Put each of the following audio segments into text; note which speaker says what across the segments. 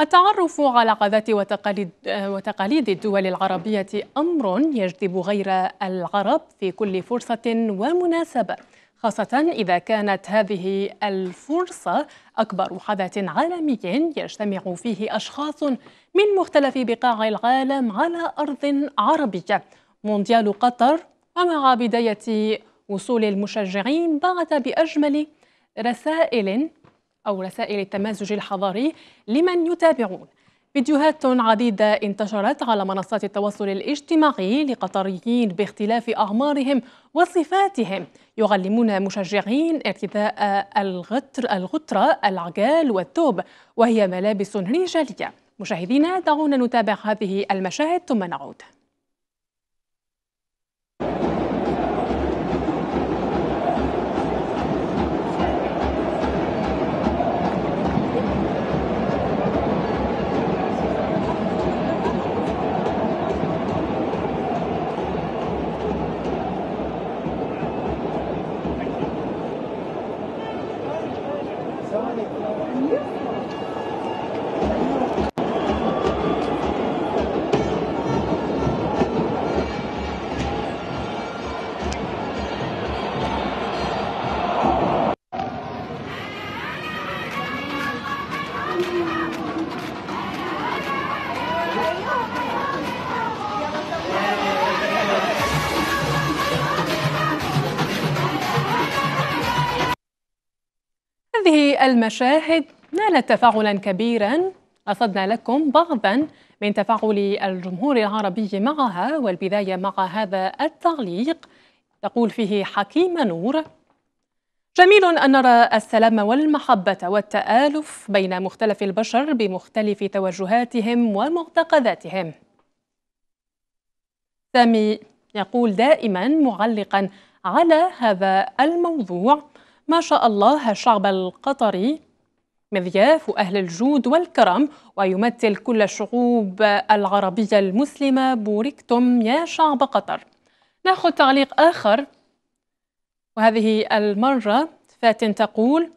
Speaker 1: التعرف على عادات وتقاليد, وتقاليد الدول العربية أمر يجذب غير العرب في كل فرصة ومناسبة خاصة إذا كانت هذه الفرصة أكبر حدث عالمي يجتمع فيه أشخاص من مختلف بقاع العالم على أرض عربية مونديال قطر ومع بداية وصول المشجعين بعث بأجمل رسائل أو رسائل التمازج الحضاري لمن يتابعون فيديوهات عديدة انتشرت على منصات التواصل الاجتماعي لقطريين باختلاف أعمارهم وصفاتهم يعلمون مشجعين ارتداء الغتر الغترة العقال والثوب وهي ملابس رجالية مشاهدينا دعونا نتابع هذه المشاهد ثم نعود هذه المشاهد نالت تفاعلا كبيرا أصدنا لكم بعضا من تفاعل الجمهور العربي معها والبداية مع هذا التعليق تقول فيه حكيمة نور جميل أن نرى السلام والمحبة والتآلف بين مختلف البشر بمختلف توجهاتهم ومعتقداتهم سامي يقول دائما معلقا على هذا الموضوع ما شاء الله الشعب القطري مذياف وأهل الجود والكرم ويمثل كل الشعوب العربية المسلمة بوركتم يا شعب قطر ناخذ تعليق آخر وهذه المرة فاتن تقول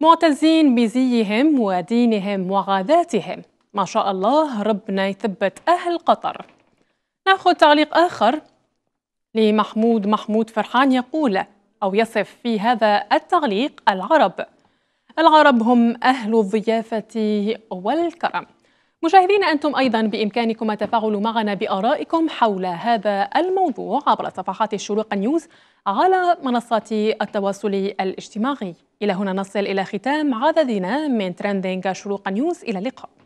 Speaker 1: معتزين بزيهم ودينهم وعاداتهم ما شاء الله ربنا يثبت أهل قطر ناخذ تعليق آخر لمحمود محمود فرحان يقول أو يصف في هذا التعليق العرب العرب هم أهل الضيافة والكرم مشاهدين أنتم أيضا بإمكانكم التفاعل معنا بآرائكم حول هذا الموضوع عبر صفحات الشروق نيوز على منصات التواصل الاجتماعي إلى هنا نصل إلى ختام عددنا من ترندينغ شروق نيوز إلى اللقاء